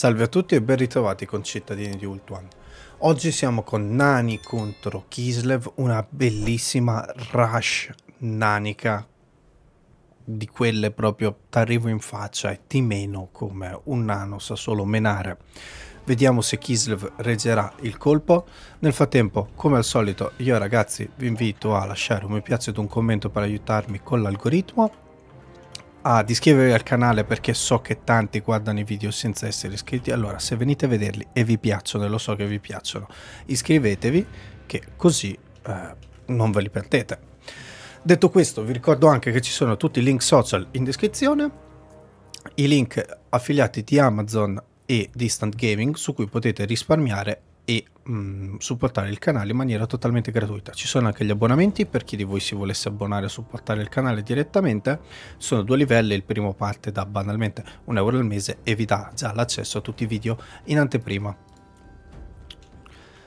Salve a tutti e ben ritrovati concittadini di Ultuan. Oggi siamo con Nani contro Kislev, una bellissima rush nanica di quelle proprio t'arrivo in faccia e ti meno come un nano sa solo menare. Vediamo se Kislev reggerà il colpo. Nel frattempo, come al solito, io ragazzi vi invito a lasciare un mi piace ed un commento per aiutarmi con l'algoritmo ad ah, iscrivervi al canale perché so che tanti guardano i video senza essere iscritti. Allora, se venite a vederli e vi piacciono, e lo so che vi piacciono, iscrivetevi che così eh, non ve li perdete. Detto questo, vi ricordo anche che ci sono tutti i link social in descrizione, i link affiliati di Amazon e Distant Gaming su cui potete risparmiare e mh, mm, supportare il canale in maniera totalmente gratuita. Ci sono anche gli abbonamenti per chi di voi si volesse abbonare o supportare il canale direttamente. Sono due livelli, il primo parte da banalmente un euro al mese e vi dà già l'accesso a tutti i video in anteprima.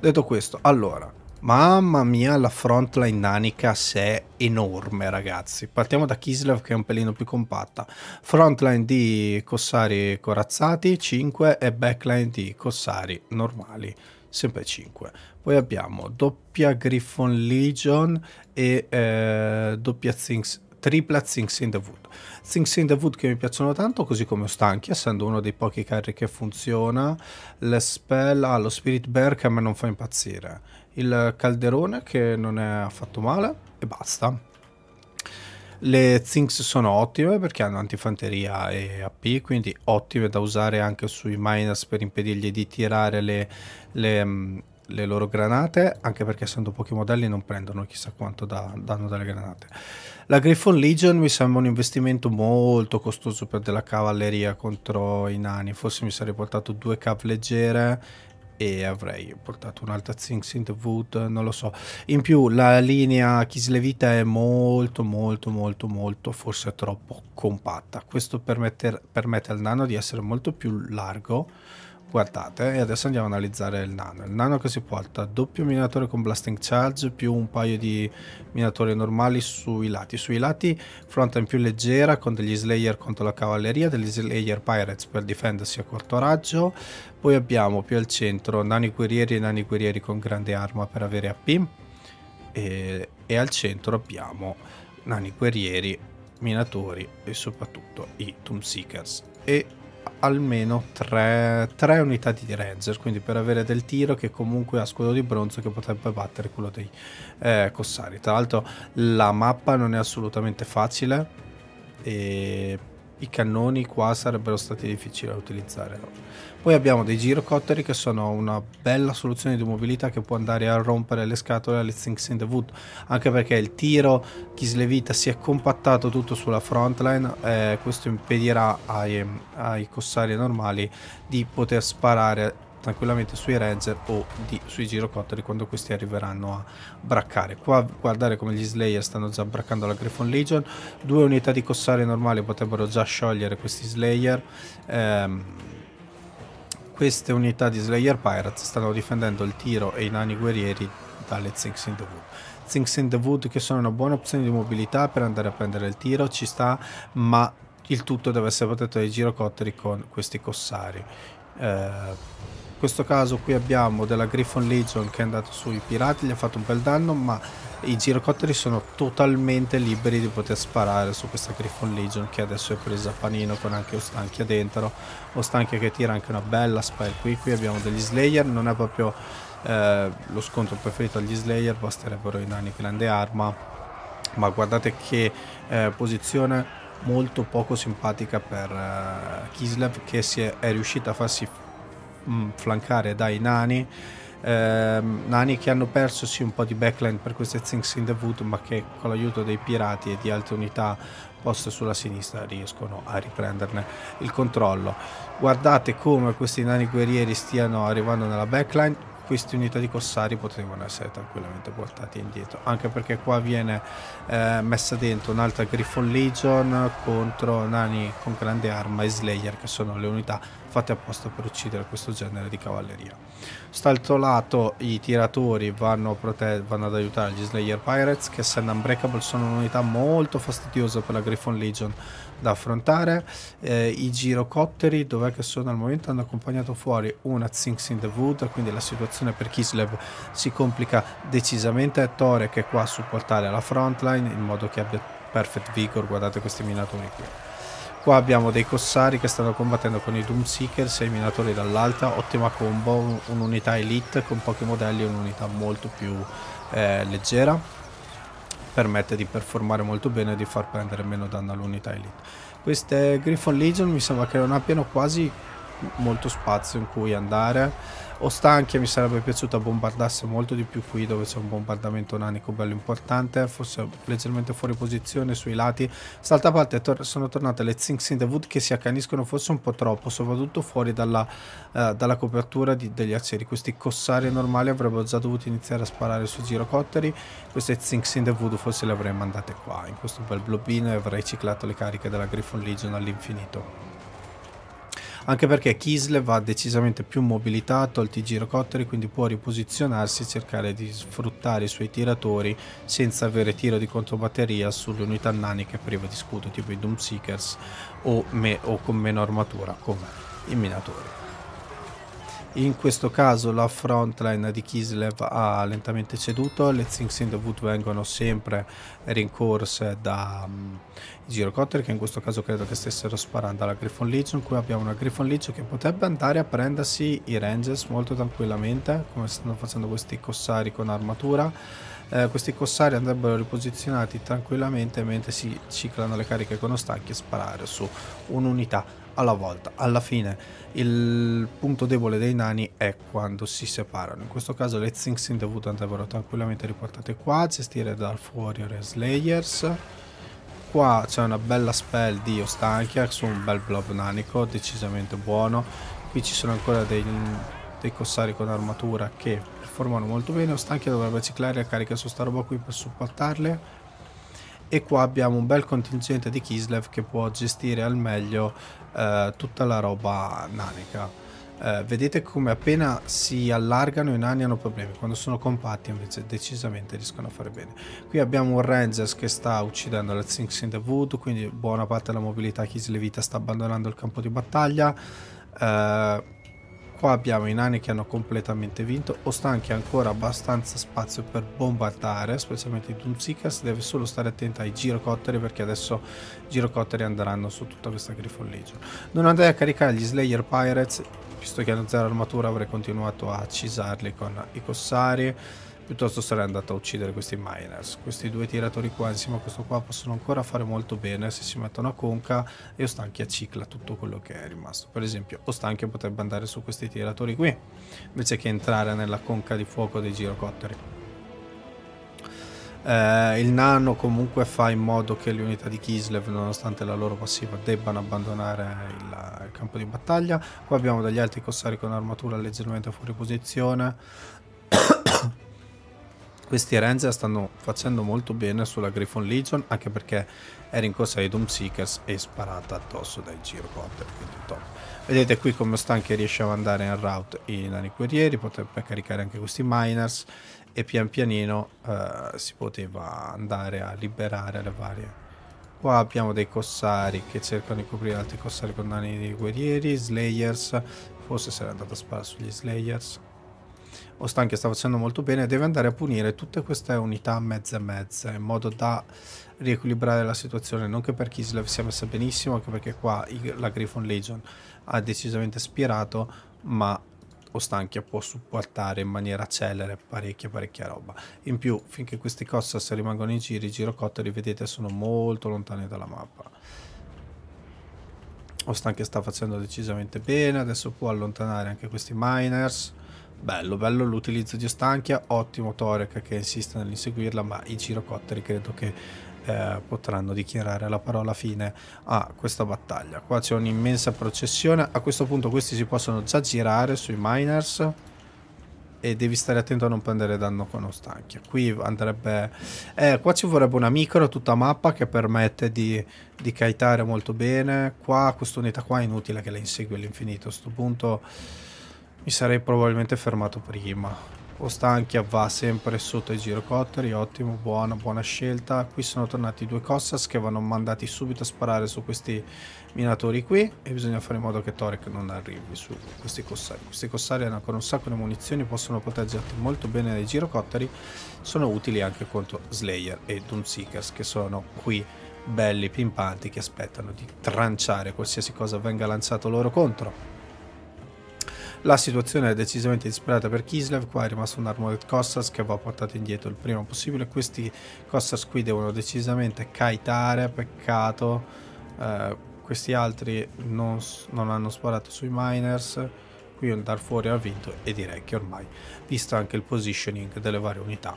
Detto questo, allora, Mamma mia, la frontline nanica se è enorme, ragazzi. Partiamo da Kislev che è un pelino più compatta. Frontline di Cossari corazzati 5 e backline di Cossari normali sempre 5. Poi abbiamo doppia Griffon Legion e eh, doppia Things tripla Things in the Wood. Things in the Wood che mi piacciono tanto, così come Ostanchi, essendo uno dei pochi carri che funziona. Le spell, ah, lo Spirit Bear che a me non fa impazzire. Il Calderone che non è affatto male e basta. Le Things sono ottime perché hanno antifanteria e AP, quindi ottime da usare anche sui miners per impedirgli di tirare le, le, mm, le loro granate, anche perché essendo pochi modelli non prendono chissà quanto da, danno dalle granate. La Griffon Legion mi sembra un investimento molto costoso per della cavalleria contro i nani, forse mi sarei portato due cav leggere e avrei portato un'altra Things in Wood, non lo so. In più la linea Kislevita è molto molto molto molto, forse troppo compatta. Questo permette al nano di essere molto più largo Guardate, eh, e adesso andiamo a analizzare il nano. Il nano che si porta doppio minatore con blasting charge più un paio di minatori normali sui lati. Sui lati front frontline più leggera con degli slayer contro la cavalleria, degli slayer pirates per difendersi a corto raggio. Poi abbiamo più al centro nani guerrieri e nani guerrieri con grande arma per avere AP. E, e al centro abbiamo nani guerrieri, minatori e soprattutto i tomb seekers. E almeno 3, unità di Ranger, quindi per avere del tiro che comunque ha scudo di bronzo che potrebbe battere quello dei eh, Cossari. Tra l'altro la mappa non è assolutamente facile e i cannoni qua sarebbero stati difficili da utilizzare. Poi abbiamo dei girocotteri che sono una bella soluzione di mobilità che può andare a rompere le scatole alle Things in the Wood, anche perché il tiro Kislevita si è compattato tutto sulla frontline, eh, questo impedirà ai, ai corsari normali di poter sparare tranquillamente sui Ranger o di, sui girocotteri quando questi arriveranno a braccare. Qua guardare come gli Slayer stanno già braccando la Griffon Legion, due unità di cossari normali potrebbero già sciogliere questi Slayer. Ehm, queste unità di Slayer Pirates stanno difendendo il tiro e i nani guerrieri dalle Zinx in the Wood. Zinx in the Wood che sono una buona opzione di mobilità per andare a prendere il tiro, ci sta, ma il tutto deve essere protetto dai girocotteri con questi cossari. Eh, questo caso qui abbiamo della Griffon Legion che è andata sui pirati, gli ha fatto un bel danno, ma i girocotteri sono totalmente liberi di poter sparare su questa Griffon Legion che adesso è presa a panino con anche Ostanchia dentro, Ostanchia che tira anche una bella spell qui, qui abbiamo degli Slayer, non è proprio eh, lo scontro preferito agli Slayer, basterebbero i nani grande arma, ma guardate che eh, posizione molto poco simpatica per eh, Kislev che è, è riuscita a farsi mh, mm, flancare dai nani. Ehm, nani che hanno perso sì un po' di backline per queste Things in the Wood, ma che con l'aiuto dei pirati e di altre unità poste sulla sinistra riescono a riprenderne il controllo. Guardate come questi nani guerrieri stiano arrivando nella backline, queste unità di corsari potevano essere tranquillamente portate indietro anche perché qua viene eh, messa dentro un'altra Griffon Legion contro nani con grande arma e Slayer che sono le unità fatte apposta per uccidere questo genere di cavalleria. St'altro lato i tiratori vanno, vanno, ad aiutare gli Slayer Pirates che essendo Unbreakable sono un'unità molto fastidiosa per la Griffon Legion da affrontare. Eh, I girocotteri dov'è che sono al momento hanno accompagnato fuori una Zinx in the Wood quindi la situazione per Kislev si complica decisamente. Tore che è qua a supportare la frontline in modo che abbia perfect vigor guardate questi minatori qui Qua abbiamo dei Cossari che stanno combattendo con i Doomseeker, 6 minatori dall'alta, ottima combo, un'unità elite con pochi modelli e un'unità molto più eh, leggera. Permette di performare molto bene e di far prendere meno danno all'unità elite. Queste Griffon Legion mi sembra che non abbiano quasi molto spazio in cui andare o stanche mi sarebbe piaciuto bombardasse molto di più qui dove c'è un bombardamento nanico bello importante forse leggermente fuori posizione sui lati d'altra parte tor sono tornate le Zinx in the Wood che si accaniscono forse un po' troppo soprattutto fuori dalla, eh, dalla copertura di, degli aceri questi cossari normali avrebbero già dovuto iniziare a sparare su girocotteri queste Zinx in the Wood forse le avrei mandate qua in questo bel blobino e avrei ciclato le cariche della Griffon Legion all'infinito anche perché Kislev ha decisamente più mobilità, ha al i girocotteri, quindi può riposizionarsi e cercare di sfruttare i suoi tiratori senza avere tiro di controbatteria sulle unità naniche prive di scudo, tipo i Doomseekers o, me, o con meno armatura come i minatori. In questo caso la frontline di Kislev ha lentamente ceduto, le Things in the Wood vengono sempre rincorse da um, mm, Girocotter che in questo caso credo che stessero sparando alla Griffon Legion. Qui abbiamo una Griffon Legion che potrebbe andare a prendersi i Rangers molto tranquillamente come stanno facendo questi cossari con armatura. Eh, questi cossari andrebbero riposizionati tranquillamente mentre si ciclano le cariche con ostacchi e sparare su un'unità alla volta. Alla fine il punto debole dei nani è quando si separano. In questo caso le Things in andrebbero tranquillamente riportate qua, gestire Darth Warrior e Slayers. Qua c'è una bella spell di Ostankia su un bel blob nanico, decisamente buono. Qui ci sono ancora dei, dei corsari con armatura che performano molto bene. Ostankia dovrebbe ciclare la carica su sta roba qui per supportarle e qua abbiamo un bel contingente di Kislev che può gestire al meglio eh, tutta la roba nanica. Eh, vedete come appena si allargano i nani hanno problemi, quando sono compatti invece decisamente riescono a fare bene. Qui abbiamo un Rangers che sta uccidendo la Things in the Wood, quindi buona parte della mobilità Kislevita sta abbandonando il campo di battaglia. Eh, Qua abbiamo i nani che hanno completamente vinto. o sta anche ancora abbastanza spazio per bombardare, specialmente i Dunzikas. Deve solo stare attenta ai girocotteri perché adesso i girocotteri andranno su tutta questa Griffon Non andai a caricare gli Slayer Pirates, visto che hanno zero armatura avrei continuato a cisarli con i Cossari. Piuttosto sarei andato a uccidere questi miners. Questi due tiratori qua insieme a questo qua possono ancora fare molto bene se si mettono a conca e Ostanchia cicla tutto quello che è rimasto. Per esempio Ostanchia potrebbe andare su questi tiratori qui invece che entrare nella conca di fuoco dei girocotteri. Eh, il nano comunque fa in modo che le unità di Kislev, nonostante la loro passiva, debbano abbandonare il, il campo di battaglia. Qua abbiamo degli altri cossari con armatura leggermente fuori posizione questi Ranger stanno facendo molto bene sulla Griffon Legion anche perché è rincorsa ai Doom Seekers e sparata addosso dai Girocopter quindi top vedete qui come Stanche riesce ad andare in route i nani guerrieri potrebbe caricare anche questi miners e pian pianino eh, si poteva andare a liberare le varie qua abbiamo dei Cossari che cercano di coprire altri Cossari con nani guerrieri slayers forse sarei andato a sparare sugli slayers o stanchi sta facendo molto bene, deve andare a punire tutte queste unità mezza e mezza in modo da riequilibrare la situazione. Non che per Kislev sia messa benissimo, anche perché qua la Griffon Legion ha decisamente spirato, ma Ostanchia può supportare in maniera celere parecchia parecchia roba. In più, finché questi Cossas rimangono in giri i girocotteri, vedete, sono molto lontani dalla mappa. Ostanchia sta facendo decisamente bene, adesso può allontanare anche questi miners. Bello, bello l'utilizzo di Ostanchia, ottimo Torek che insiste nell'inseguirla, ma i girocotteri credo che eh, potranno dichiarare la parola fine a questa battaglia. Qua c'è un'immensa processione, a questo punto questi si possono già girare sui miners e devi stare attento a non prendere danno con Ostanchia. Qui andrebbe... Eh, qua ci vorrebbe una micro tutta mappa che permette di, di kitare molto bene. Qua questa unità qua è inutile che la insegui all'infinito, a questo punto mi sarei probabilmente fermato prima. O va sempre sotto i girocotteri, ottimo, buono, buona scelta. Qui sono tornati due Cossas che vanno mandati subito a sparare su questi minatori qui e bisogna fare in modo che Torek non arrivi su questi cossari. Questi cossari hanno ancora un sacco di munizioni, possono proteggerti molto bene dai girocotteri, sono utili anche contro Slayer e Doomseekers che sono qui belli pimpanti che aspettano di tranciare qualsiasi cosa venga lanciato loro contro. La situazione è decisamente disperata per Kislev, qua è rimasto un Armored Cossas che va portato indietro il prima possibile, questi Cossas qui devono decisamente kaitare, peccato, eh, questi altri non, non hanno sparato sui miners, qui il Darfuri ha vinto e direi che ormai, visto anche il positioning delle varie unità,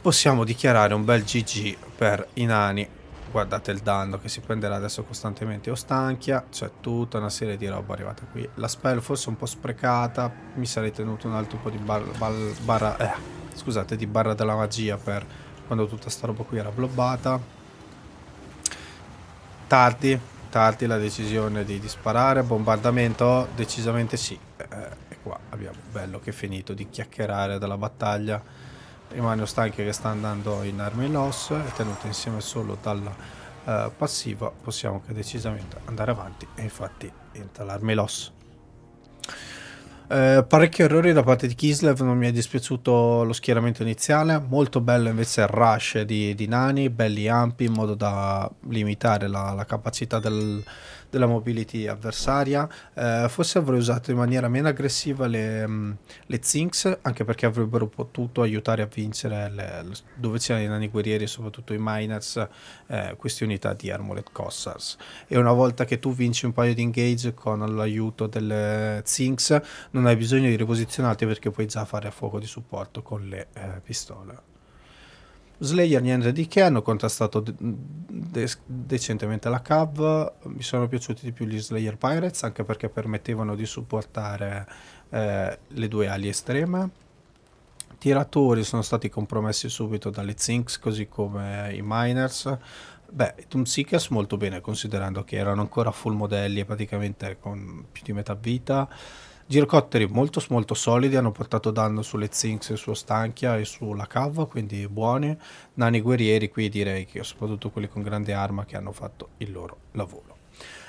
possiamo dichiarare un bel GG per i nani guardate il danno che si prenderà adesso costantemente Ostanchia, c'è cioè tutta una serie di roba arrivata qui la spell forse un po' sprecata mi sarei tenuto un altro po' di bar, bar, barra eh, scusate di barra della magia per quando tutta sta roba qui era blobbata tardi tardi la decisione di, di sparare bombardamento decisamente sì eh, eh e qua abbiamo bello che finito di chiacchierare dalla battaglia Rimane Ostanchio che sta andando in armi in os e tenuto insieme solo dalla eh, passiva possiamo che decisamente andare avanti e infatti entra l'arma in Eh, parecchi errori da parte di Kislev, non mi è dispiaciuto lo schieramento iniziale, molto bello invece il rush di, di Nani, belli ampi in modo da limitare la, la capacità del, della mobility avversaria, eh, forse avrei usato in maniera meno aggressiva le, mh, mm, le Zinx, anche perché avrebbero potuto aiutare a vincere le, le, dove c'erano i nani guerrieri, soprattutto i miners, eh, queste unità di Armored Cossars. E una volta che tu vinci un paio di engage con l'aiuto delle Zinx, non hai bisogno di riposizionarti perché puoi già fare a fuoco di supporto con le eh, pistole. Slayer niente di che, hanno contrastato de decentemente la CAV, mi sono piaciuti di più gli Slayer Pirates anche perché permettevano di supportare eh, le due ali estreme. Tiratori sono stati compromessi subito dalle Zinks così come i Miners. Beh, Tomb Seekers molto bene considerando che erano ancora full modelli e praticamente con più di metà vita. Girocotteri molto molto solidi, hanno portato danno sulle Zinx su Stanchia e sulla Cava, quindi buoni. Nani guerrieri qui direi che soprattutto quelli con grande arma che hanno fatto il loro lavoro.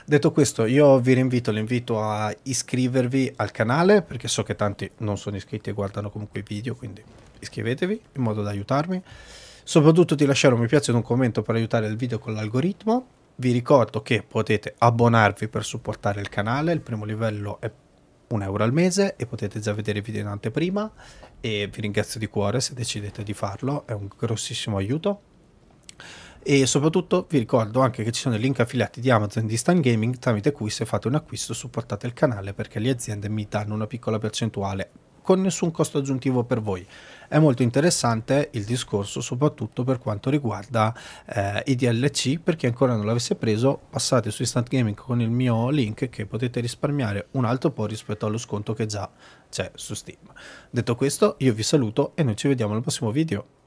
Detto questo, io vi rinvito, l'invito a iscrivervi al canale perché so che tanti non sono iscritti e guardano comunque i video, quindi iscrivetevi in modo da aiutarmi. Soprattutto di lasciare un mi piace e un commento per aiutare il video con l'algoritmo. Vi ricordo che potete abbonarvi per supportare il canale, il primo livello è un euro al mese e potete già vedere il video in anteprima e vi ringrazio di cuore se decidete di farlo, è un grossissimo aiuto. E soprattutto vi ricordo anche che ci sono i link affiliati di Amazon e di Stan Gaming tramite cui se fate un acquisto supportate il canale perché le aziende mi danno una piccola percentuale con nessun costo aggiuntivo per voi. È molto interessante il discorso soprattutto per quanto riguarda eh, i DLC, per chi ancora non l'avesse preso passate su Instant Gaming con il mio link che potete risparmiare un altro po' rispetto allo sconto che già c'è su Steam. Detto questo io vi saluto e noi ci vediamo al prossimo video.